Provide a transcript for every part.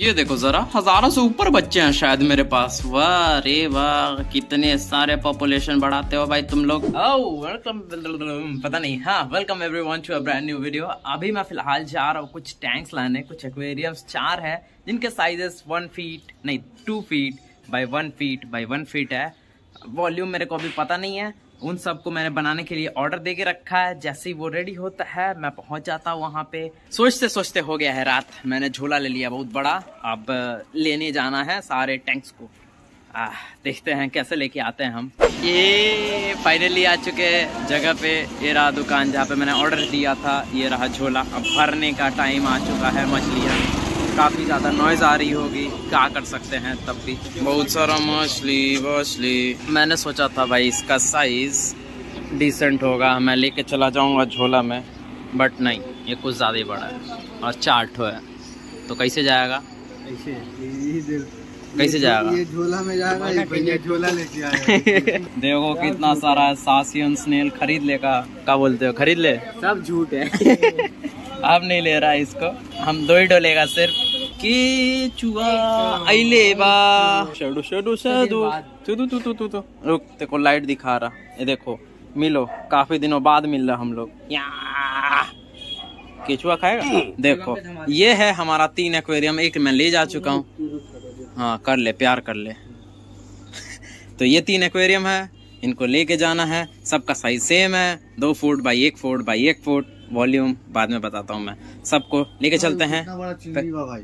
ये देखो जरा हजारों से ऊपर बच्चे हैं शायद मेरे पास वाह रे वाह कितने सारे पॉपुलेशन बढ़ाते हो भाई तुम लोग वेलकम oh, पता नहीं हाँ welcome everyone to a brand new video अभी मैं फिलहाल जा रहा हूँ कुछ टैंक्स लाने कुछ एक्वेरियम्स चार है जिनके साइजेस वन फीट नहीं two feet by one feet by one feet है वॉल्यूम मेरे को अभी पता नहीं है उन सबको मैंने बनाने के लिए ऑर्डर दे के रखा है जैसे ही वो रेडी होता है मैं पहुंच जाता हूँ वहाँ पे सोचते सोचते हो गया है रात मैंने झोला ले लिया बहुत बड़ा अब लेने जाना है सारे टैंक्स को आ, देखते हैं कैसे लेके आते हैं हम ये फाइनली आ चुके जगह पे ये रहा दुकान जहाँ पे मैंने ऑर्डर दिया था ये रहा झोला अब भरने का टाइम आ चुका है मछलियाँ काफ़ी ज़्यादा नॉइज़ आ रही होगी क्या कर सकते हैं तब भी बहुत सारा मछली मछली मैंने सोचा था भाई इसका साइज़ डिसेंट होगा मैं लेके चला जाऊंगा झोला में बट नहीं ये कुछ ज़्यादा ही बड़ा है और चार ठो है तो कैसे जाएगा कैसे जाएगा ये झोला में जाएगा भैया झोला लेके आया देखो कितना सारा सासियन स्नेल खरीद लेगा क्या बोलते हो खरीद ले सब झूठ है अब नहीं ले रहा है इसको हम दो ही डोलेगा सिर्फ रुक देखो लाइट दिखा रहा ये देखो मिलो काफी दिनों बाद मिल रहा हम लोग केचुआ खाएगा हम्म। देखो ये है हमारा तीन एक्वेरियम एक मैं ले जा चुका हूँ हाँ कर ले प्यार कर ले तो ये तीन एक्वेरियम है इनको लेके जाना है सबका साइज सेम है दो फुट बाई एक फुट बाई एक फुट वॉल्यूम बाद में बताता हूँ मैं सबको लेके हाँ, चलते हैं भाई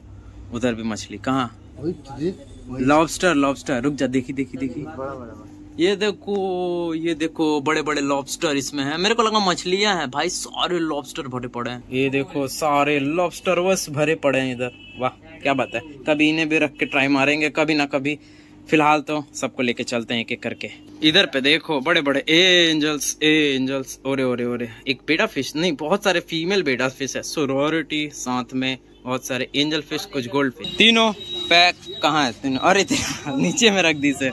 उधर भी मछली कहाँ लॉबस्टर लॉबस्टर तो रुक जा देखी देखी देखी ये देखो ये देखो बड़े बड़े लॉबस्टर इसमें है मेरे को लगा मछलियां हैं भाई सारे लॉबस्टर भरे पड़े हैं ये देखो सारे लॉबस्टर बस भरे पड़े हैं इधर वाह क्या बात है कभी इन्हें भी रख के ट्राई मारेंगे कभी ना कभी फिलहाल तो सबको लेके चलते हैं एक एक करके इधर पे देखो बड़े बड़े एंजल्स एंजल्स ओरे ओरे ओरे एक बेटा फिश नहीं बहुत सारे फीमेल बेटा फिश है सोरोटी साथ में बहुत सारे एंजल फिश कुछ गोल्ड फिश तीनों पैक कहाँ है तीनों अरे नीचे में रख दी से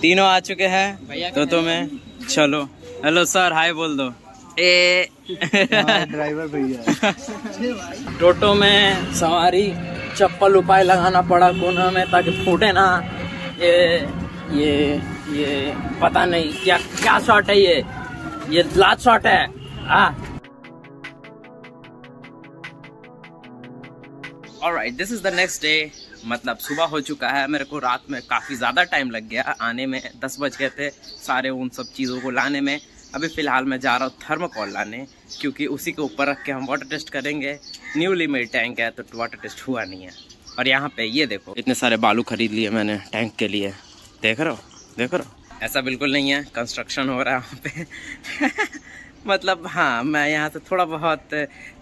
तीनों आ चुके हैं तो तो मैं चलो हेलो सर हाय बोल दो ए ड्राइवर हाँ, भैया टोटो में सवारी चप्पल उपाय लगाना पड़ा कोना में ताकि फूटे ना ये ये ये पता नहीं क्या क्या शॉट है ये ये लास्ट शॉट है ah alright this is the next day मतलब सुबह हो चुका है मेरे को रात में काफ़ी ज़्यादा टाइम लग गया आने में दस बज गए थे सारे उन सब चीज़ों को लाने में अभी फ़िलहाल मैं जा रहा हूँ थर्मोकॉल लाने क्योंकि उसी के ऊपर रख के हम वाटर टेस्ट करेंगे न्यूली मेड टैंक है तो वाटर टेस्ट हुआ नहीं है और यहाँ पे ये देखो इतने सारे बालू खरीद लिए मैंने टैंक के लिए देख रहे हो देख रहे हो ऐसा बिल्कुल नहीं है कंस्ट्रक्शन हो रहा है वहाँ पे मतलब हाँ मैं यहाँ से थोड़ा बहुत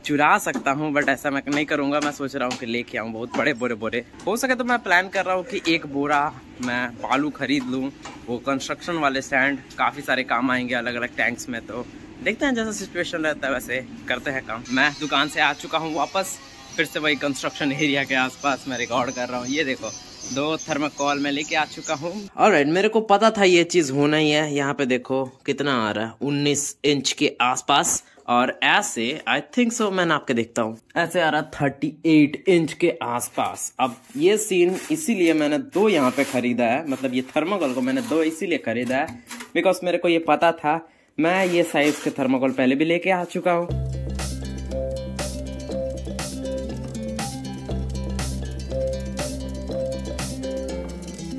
चुरा सकता हूँ बट ऐसा मैं नहीं करूँगा मैं सोच रहा हूँ कि लेके आऊँ बहुत बड़े बोरे बोरे हो सके तो मैं प्लान कर रहा हूँ कि एक बोरा मैं बालू खरीद लूँ वो कंस्ट्रक्शन वाले सैंड काफ़ी सारे काम आएंगे अलग अलग टैंक्स में तो देखते हैं जैसा सिचुएशन रहता है वैसे करते हैं काम मैं दुकान से आ चुका हूँ वापस फिर से वही कंस्ट्रक्शन एरिया के आसपास मैं रिकॉर्ड कर रहा हूँ ये देखो दो थर्मोकॉल में लेके आ चुका हूँ और right, मेरे को पता था ये चीज़ होना ही है यहाँ पे देखो कितना आ रहा है उन्नीस इंच के आसपास और ऐसे आई थिंक सो मैं आपके देखता हूँ ऐसे आ रहा थर्टी एट इंच के आसपास अब ये सीन इसीलिए मैंने दो यहाँ पे खरीदा है मतलब ये थर्मोकॉल को मैंने दो इसीलिए खरीदा है बिकॉज मेरे को ये पता था मैं ये साइज के थर्मोकॉल पहले भी लेके आ चुका हूँ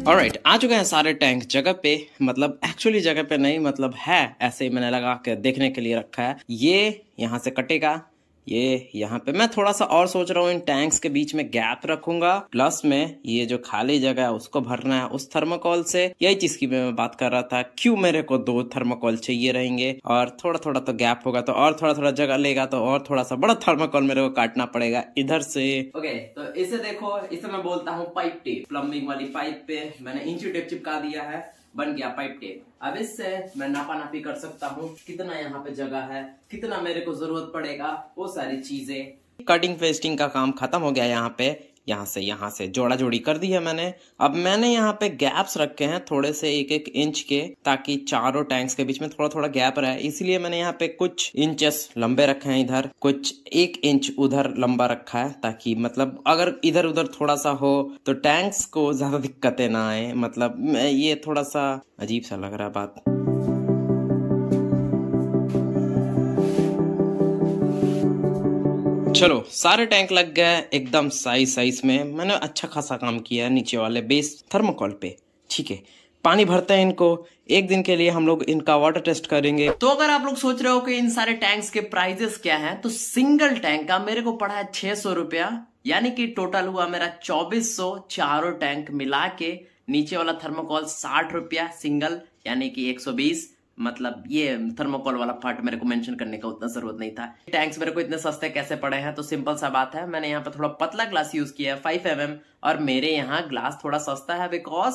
और राइट आ चुके हैं सारे टैंक जगह पे मतलब एक्चुअली जगह पे नहीं मतलब है ऐसे ही मैंने लगा के देखने के लिए रखा है ये यहाँ से कटेगा ये यहाँ पे मैं थोड़ा सा और सोच रहा हूँ इन टैंक्स के बीच में गैप रखूंगा प्लस में ये जो खाली जगह है उसको भरना है उस थर्मोकोल से यही चीज की मैं बात कर रहा था क्यों मेरे को दो थर्मोकोल चाहिए रहेंगे और थोड़ा थोड़ा तो गैप होगा तो और थोड़ा थोड़ा जगह लेगा तो और थोड़ा सा बड़ा थर्मोकॉल मेरे को काटना पड़ेगा इधर से ओके okay, तो इसे देखो इसे मैं बोलता हूँ पाइप टेप प्लम्बिंग वाली पाइप पे मैंने इंची टेप चिपका दिया है बन गया पाइप टेप अब इससे मैं नापा नापी कर सकता हूँ कितना यहाँ पे जगह है कितना मेरे को जरूरत पड़ेगा वो सारी चीजें कटिंग फेस्टिंग का काम खत्म हो गया यहाँ पे यहाँ से यहाँ से जोड़ा जोड़ी कर दी है मैंने अब मैंने यहाँ पे गैप्स रखे हैं थोड़े से एक एक इंच के ताकि चारों टैंक्स के बीच में थोड़ा थोड़ा गैप रहे इसीलिए मैंने यहाँ पे कुछ इंचेस लंबे रखे हैं इधर कुछ एक इंच उधर लंबा रखा है ताकि मतलब अगर इधर उधर थोड़ा सा हो तो टैंक्स को ज्यादा दिक्कतें ना आए मतलब ये थोड़ा सा अजीब सा लग रहा है बात चलो सारे टैंक लग गए एकदम साइज साइज में मैंने अच्छा खासा काम किया नीचे वाले बेस थर्मोकॉल पे ठीक है पानी भरते हैं इनको एक दिन के लिए हम लोग इनका वाटर टेस्ट करेंगे तो अगर आप लोग सोच रहे हो कि इन सारे टैंक्स के प्राइजेस क्या हैं तो सिंगल टैंक का मेरे को पड़ा है छह सौ रुपया यानी कि टोटल हुआ मेरा चौबीस सौ चारों टैंक मिला के नीचे वाला थर्मोकॉल साठ रुपया सिंगल यानी कि एक सौ बीस मतलब ये थर्मोकोल वाला पार्ट मेरे को मेंशन करने का उतना जरूरत नहीं था टैंक्स मेरे को इतने सस्ते कैसे पड़े हैं तो सिंपल सा बात है मैंने यहाँ पर थोड़ा पतला ग्लास यूज किया है फाइव एम mm, और मेरे यहाँ ग्लास थोड़ा सस्ता है बिकॉज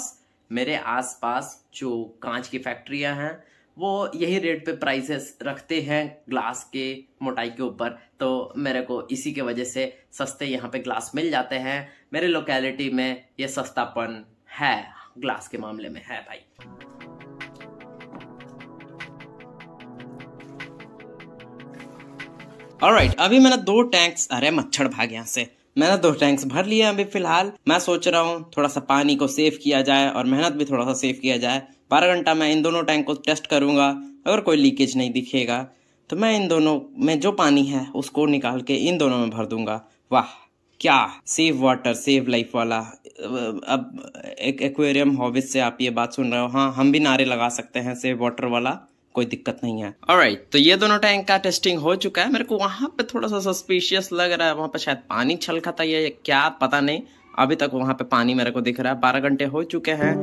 मेरे आसपास जो कांच की फैक्ट्रियां हैं वो यही रेट पे प्राइसेस रखते हैं ग्लास के मोटाई के ऊपर तो मेरे को इसी के वजह से सस्ते यहाँ पे ग्लास मिल जाते हैं मेरे लोकेलिटी में ये सस्तापन है ग्लास के मामले में है भाई ऑलराइट right, अभी मैंने दो टैंक्स अरे मच्छर भाग यहाँ से मैंने दो टैंक्स भर लिए अभी फिलहाल मैं सोच रहा हूँ थोड़ा सा पानी को सेव किया जाए और मेहनत भी थोड़ा सा सेव किया जाए बारह घंटा मैं इन दोनों टैंक को टेस्ट करूंगा अगर कोई लीकेज नहीं दिखेगा तो मैं इन दोनों में जो पानी है उसको निकाल के इन दोनों में भर दूंगा वाह क्या सेव वाटर सेव लाइफ वाला अब एक एक्वेरियम हॉबीज से आप ये बात सुन रहे हो हाँ हम भी नारे लगा सकते हैं सेव वाटर वाला कोई दिक्कत नहीं है और right, तो ये दोनों टैंक का टेस्टिंग हो चुका है मेरे को वहां पे थोड़ा सा सस्पिशियस लग रहा है वहां पे शायद पानी छलका था या क्या पता नहीं अभी तक वहां पे पानी मेरे को दिख रहा है बारह घंटे हो चुके हैं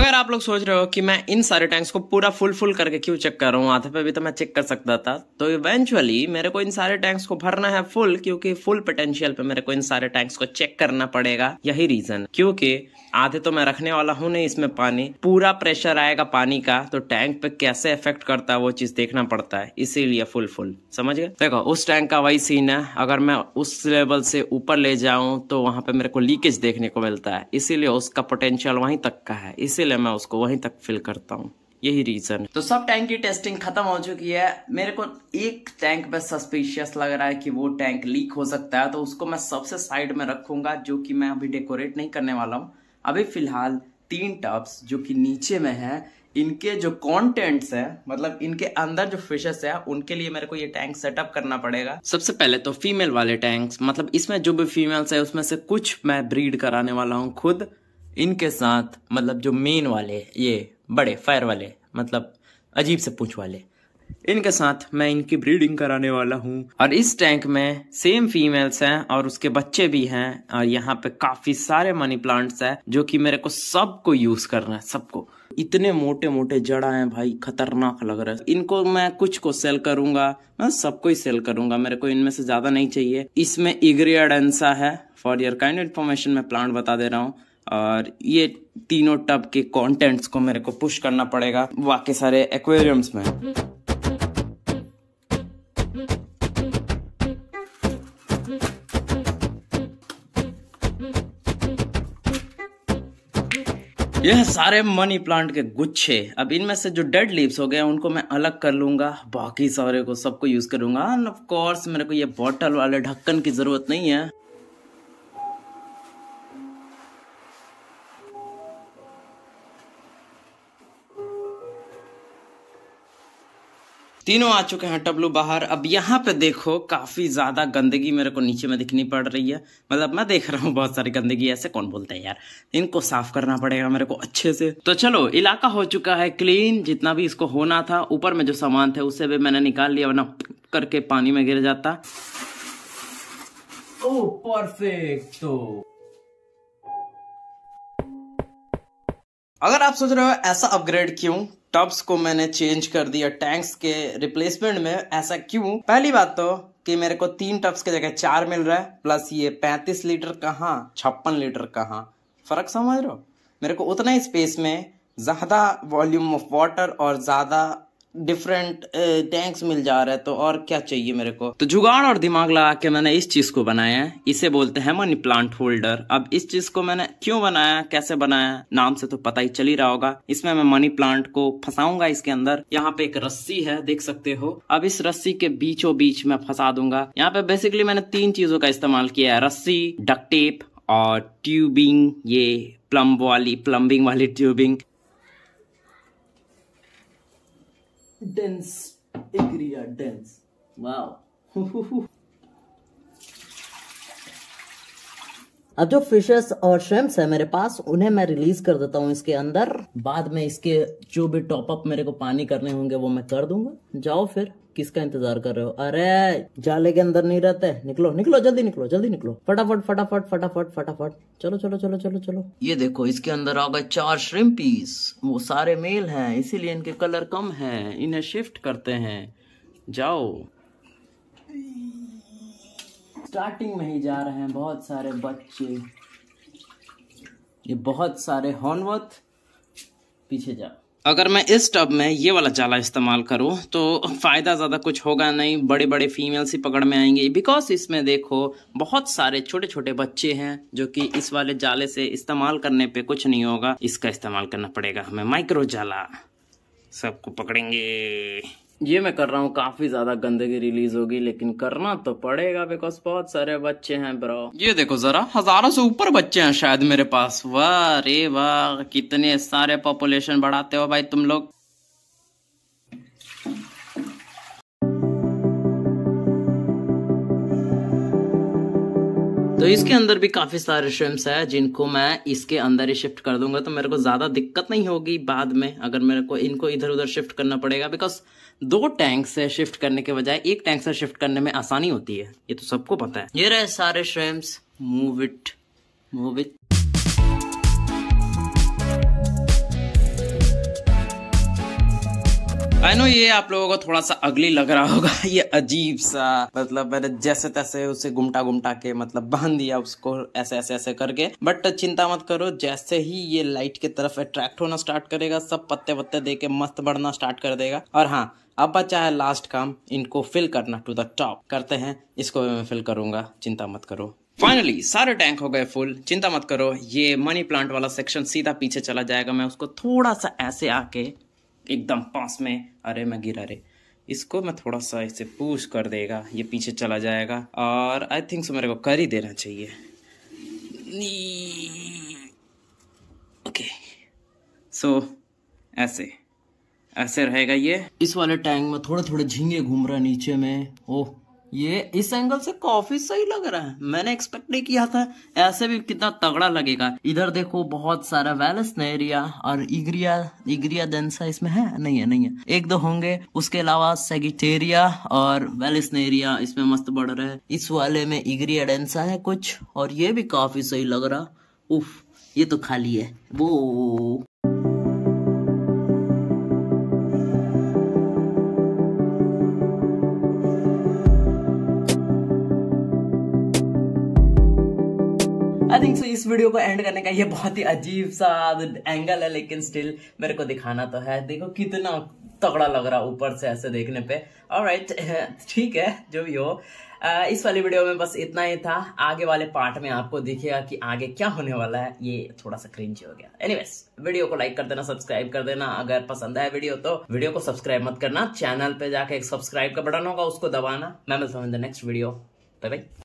अगर आप लोग सोच रहे हो कि मैं इन सारे टैंक्स को पूरा फुल फुल करके क्यों चेक कर रहा हूँ आधे पे भी तो मैं चेक कर सकता था तो इवेंचुअली मेरे को इन सारे टैंक्स को भरना है फुल क्योंकि फुल पोटेंशियल पे मेरे को इन सारे टैंक्स को चेक करना पड़ेगा यही रीजन क्योंकि आधे तो मैं रखने वाला हूँ नहीं इसमें पानी पूरा प्रेशर आएगा पानी का तो टैंक पे कैसे इफेक्ट करता है वो चीज देखना पड़ता है इसीलिए फुल फुल समझ गए देखो उस टैंक का वही सीन है अगर मैं उस लेवल से ऊपर ले जाऊं तो वहां पे मेरे को लीकेज देखने को मिलता है इसीलिए उसका पोटेंशियल वहीं तक का है इसीलिए है मैं उसको वहीं तक फिल करता हूँ यही रीजन तो सब टैंक की टेस्टिंग खत्म हो चुकी है मेरे को एक टैंक पे सस्पिशियस लग रहा है कि वो टैंक लीक हो सकता है तो उसको मैं सबसे साइड में रखूंगा जो कि मैं अभी डेकोरेट नहीं करने वाला हूँ अभी फिलहाल तीन टब्स जो कि नीचे में है इनके जो कंटेंट्स है मतलब इनके अंदर जो फिशेस है उनके लिए मेरे को ये टैंक सेटअप करना पड़ेगा सबसे पहले तो फीमेल वाले टैंक मतलब इसमें जो भी फीमेल्स है उसमें से कुछ मैं ब्रीड कराने वाला हूँ खुद इनके साथ मतलब जो मेन वाले ये बड़े फायर वाले मतलब अजीब से पूछ वाले इनके साथ मैं इनकी ब्रीडिंग कराने वाला हूँ और इस टैंक में सेम फीमेल्स हैं और उसके बच्चे भी हैं और यहाँ पे काफी सारे मनी प्लांट्स हैं जो कि मेरे को सबको यूज करना है सबको इतने मोटे मोटे जड़ा हैं भाई खतरनाक लग रहा है इनको मैं कुछ को सेल करूंगा मैं सबको ही सेल करूंगा मेरे को इनमें से ज्यादा नहीं चाहिए इसमें इग्रियाडेंसा है फॉर योर काइंड इन्फॉर्मेशन मैं प्लांट बता दे रहा हूँ और ये तीनों टब के कंटेंट्स को मेरे को पुश करना पड़ेगा बाकी सारे एक्वेरियम्स में यह सारे मनी प्लांट के गुच्छे अब इनमें से जो डेड लीव्स हो गए उनको मैं अलग कर लूंगा बाकी सारे को सबको यूज करूंगा एंड ऑफ कोर्स मेरे को ये बॉटल वाले ढक्कन की जरूरत नहीं है तीनों आ चुके हैं टब्लू बाहर अब यहाँ पे देखो काफी ज्यादा गंदगी मेरे को नीचे में दिखनी पड़ रही है मतलब मैं देख रहा हूँ बहुत सारी गंदगी ऐसे कौन बोलते हैं यार इनको साफ करना पड़ेगा मेरे को अच्छे से तो चलो इलाका हो चुका है क्लीन जितना भी इसको होना था ऊपर में जो सामान थे उसे भी मैंने निकाल लिया वरना करके पानी में गिर जाता ओ परफेक्ट तो अगर आप सोच रहे हो ऐसा अपग्रेड क्यों टब्स को मैंने चेंज कर दिया टैंक्स के रिप्लेसमेंट में ऐसा क्यों पहली बात तो कि मेरे को तीन टब्स के जगह चार मिल रहा है प्लस ये पैंतीस लीटर कहाँ छप्पन लीटर कहाँ फर्क समझ रहे हो मेरे को उतना ही स्पेस में ज़्यादा वॉल्यूम ऑफ वाटर और ज़्यादा डिफरेंट टैंक्स uh, मिल जा रहा है तो और क्या चाहिए मेरे को तो जुगाड़ और दिमाग लगा के मैंने इस चीज को बनाया है इसे बोलते हैं मनी प्लांट होल्डर अब इस चीज को मैंने क्यों बनाया कैसे बनाया नाम से तो पता ही चल ही रहा होगा इसमें मैं मनी प्लांट को फंसाऊंगा इसके अंदर यहाँ पे एक रस्सी है देख सकते हो अब इस रस्सी के बीचों बीच में फंसा दूंगा यहाँ पे बेसिकली मैंने तीन चीजों का इस्तेमाल किया है रस्सी डकटेप और ट्यूबिंग ये प्लम्ब वाली प्लम्बिंग वाली tubing dense area dense wow अब जो फिशेस और श्रेम्स है मेरे पास उन्हें मैं रिलीज कर देता हूँ इसके अंदर बाद में इसके जो भी टॉपअप मेरे को पानी करने होंगे वो मैं कर दूंगा जाओ फिर किसका इंतजार कर रहे हो अरे जाले के अंदर नहीं रहते निकलो निकलो जल्दी निकलो जल्दी निकलो फटाफट फटाफट फटाफट फटाफट चलो चलो चलो चलो चलो ये देखो इसके अंदर आ गए चार श्रिम पीस वो सारे मेल हैं इसीलिए इनके कलर कम हैं इन्हें शिफ्ट करते हैं जाओ स्टार्टिंग में ही जा रहे हैं बहुत सारे बच्चे ये बहुत सारे हॉर्नवर्थ पीछे जा अगर मैं इस टब में ये वाला जाला इस्तेमाल करूं तो फ़ायदा ज़्यादा कुछ होगा नहीं बड़े बड़े फीमेल्स ही पकड़ में आएंगे बिकॉज इसमें देखो बहुत सारे छोटे छोटे बच्चे हैं जो कि इस वाले जाले से इस्तेमाल करने पे कुछ नहीं होगा इसका इस्तेमाल करना पड़ेगा हमें माइक्रो जाला सबको पकड़ेंगे ये मैं कर रहा हूँ काफी ज्यादा गंदगी रिलीज होगी लेकिन करना तो पड़ेगा बिकॉज बहुत सारे बच्चे हैं ब्रो ये देखो जरा हजारों से ऊपर बच्चे हैं शायद मेरे पास वाह रे वाह कितने सारे पॉपुलेशन बढ़ाते हो भाई तुम लोग तो इसके अंदर भी काफ़ी सारे स्ट्रीम्स है जिनको मैं इसके अंदर ही शिफ्ट कर दूंगा तो मेरे को ज़्यादा दिक्कत नहीं होगी बाद में अगर मेरे को इनको इधर उधर शिफ्ट करना पड़ेगा बिकॉज दो टैंक से शिफ्ट करने के बजाय एक टैंक से शिफ्ट करने में आसानी होती है ये तो सबको पता है ये रहे सारे shrimps move it move it I know ये आप लोगों को थोड़ा सा अगली लग रहा होगा ये अजीब सा मतलब मैंने जैसे तैसे उसे घुमटा घुमटा के मतलब बांध दिया उसको ऐसे ऐसे ऐसे करके बट चिंता मत करो जैसे ही ये लाइट की तरफ अट्रैक्ट होना स्टार्ट करेगा सब पत्ते वत्ते दे के मस्त बढ़ना स्टार्ट कर देगा और हाँ अब बचा है लास्ट काम इनको फिल करना टू द टॉप करते हैं इसको भी मैं फिल करूंगा चिंता मत करो फाइनली सारे टैंक हो गए फुल चिंता मत करो ये मनी प्लांट वाला सेक्शन सीधा पीछे चला जाएगा मैं उसको थोड़ा सा ऐसे आके एकदम पास में अरे मैं गिरा रे इसको मैं थोड़ा सा इसे पुश कर देगा ये पीछे चला जाएगा और आई थिंक सो मेरे को कर ही देना चाहिए ओके सो so, ऐसे ऐसे रहेगा ये इस वाले टैंक में थोड़े थोड़े झींगे घूम रहा नीचे में ओह ये इस एंगल से काफी सही लग रहा है मैंने एक्सपेक्ट नहीं किया था ऐसे भी कितना तगड़ा लगेगा इधर देखो बहुत सारा वेलस नेरिया और इग्रिया इग्रिया डेंसा इसमें है नहीं है नहीं है एक दो होंगे उसके अलावा सेगिटेरिया और वेलस नेरिया इसमें मस्त बढ़ रहे हैं इस वाले में इग्रिया डेंसा है कुछ और ये भी काफी सही लग रहा उफ ये तो खाली है वो आई थिंक सो इस वीडियो को एंड करने का ये बहुत ही अजीब सा एंगल है लेकिन स्टिल मेरे को दिखाना तो है देखो कितना तगड़ा लग रहा ऊपर से ऐसे देखने पे राइट ठीक है जो भी हो इस वाली वीडियो में बस इतना ही था आगे वाले पार्ट में आपको दिखेगा कि आगे क्या होने वाला है ये थोड़ा सा क्रिंज हो गया एनीवेज वीडियो को लाइक कर देना सब्सक्राइब कर देना अगर पसंद आया वीडियो तो वीडियो को सब्सक्राइब मत करना चैनल पे जाके एक सब्सक्राइब का बटन होगा उसको दबाना मैं मिलता हूँ in the next video bye